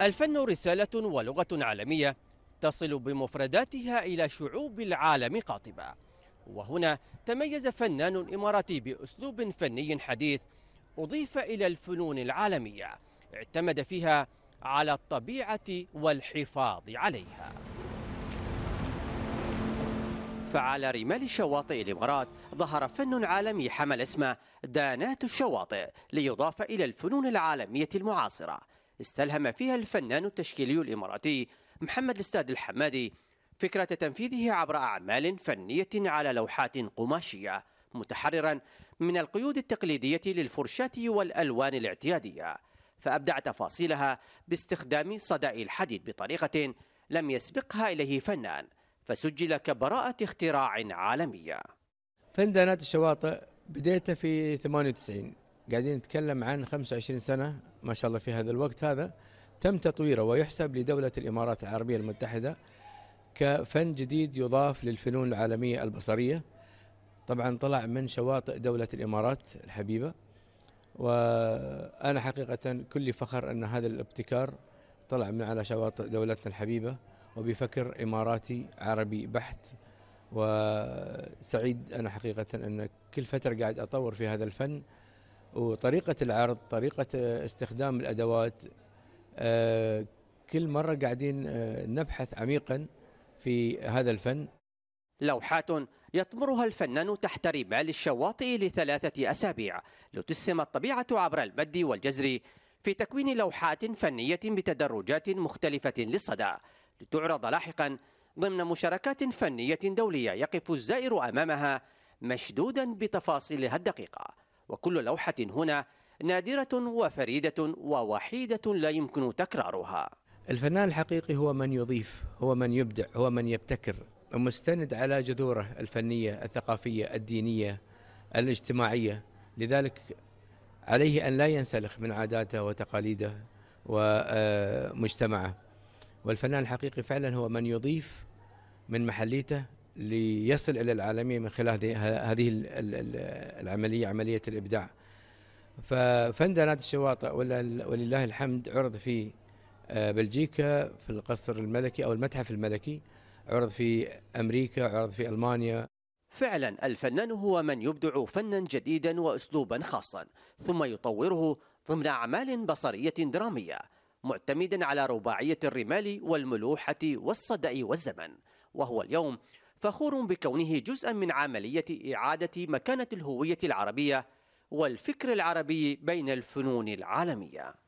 الفن رسالة ولغة عالمية تصل بمفرداتها إلى شعوب العالم قاطبة وهنا تميز فنان إماراتي بأسلوب فني حديث أضيف إلى الفنون العالمية اعتمد فيها على الطبيعة والحفاظ عليها فعلى رمال شواطئ الإمارات ظهر فن عالمي حمل اسمه دانات الشواطئ ليضاف إلى الفنون العالمية المعاصرة استلهم فيها الفنان التشكيلي الإماراتي محمد الاستاذ الحمادي فكرة تنفيذه عبر أعمال فنية على لوحات قماشية متحررا من القيود التقليدية للفرشاة والألوان الاعتيادية فأبدع تفاصيلها باستخدام صداء الحديد بطريقة لم يسبقها إليه فنان فسجل كبراءة اختراع عالمية فندانات الشواطئ بديته في 98 قاعدين نتكلم عن 25 سنة ما شاء الله في هذا الوقت هذا تم تطويره ويحسب لدولة الإمارات العربية المتحدة كفن جديد يضاف للفنون العالمية البصرية طبعا طلع من شواطئ دولة الإمارات الحبيبة وأنا حقيقة كل فخر أن هذا الابتكار طلع من على شواطئ دولتنا الحبيبة وبفكر إماراتي عربي بحت وسعيد أنا حقيقة أن كل فترة قاعد أطور في هذا الفن وطريقة العرض طريقة استخدام الأدوات آه، كل مرة قاعدين آه، نبحث عميقا في هذا الفن لوحات يطمرها الفنان تحت رمال الشواطئ لثلاثة أسابيع لتسهم الطبيعة عبر المد والجزر في تكوين لوحات فنية بتدرجات مختلفة للصدى لتعرض لاحقا ضمن مشاركات فنية دولية يقف الزائر أمامها مشدودا بتفاصيلها الدقيقة وكل لوحة هنا نادرة وفريدة ووحيدة لا يمكن تكرارها الفنان الحقيقي هو من يضيف هو من يبدع هو من يبتكر مستند على جذوره الفنية الثقافية الدينية الاجتماعية لذلك عليه أن لا ينسلخ من عاداته وتقاليده ومجتمعه والفنان الحقيقي فعلا هو من يضيف من محليته ليصل إلى العالمية من خلال هذه العملية عملية الإبداع ففندق نادي الشواطئ ولله الحمد عرض في آه، بلجيكا في القصر الملكي أو المتحف الملكي عرض في أمريكا عرض في ألمانيا فعلا الفنان هو من يبدع فنا جديدا وأسلوبا خاصا ثم يطوره ضمن أعمال بصرية درامية معتمدا على رباعية الرمال والملوحة والصدأ والزمن وهو اليوم فخور بكونه جزءا من عملية إعادة مكانة الهوية العربية والفكر العربي بين الفنون العالمية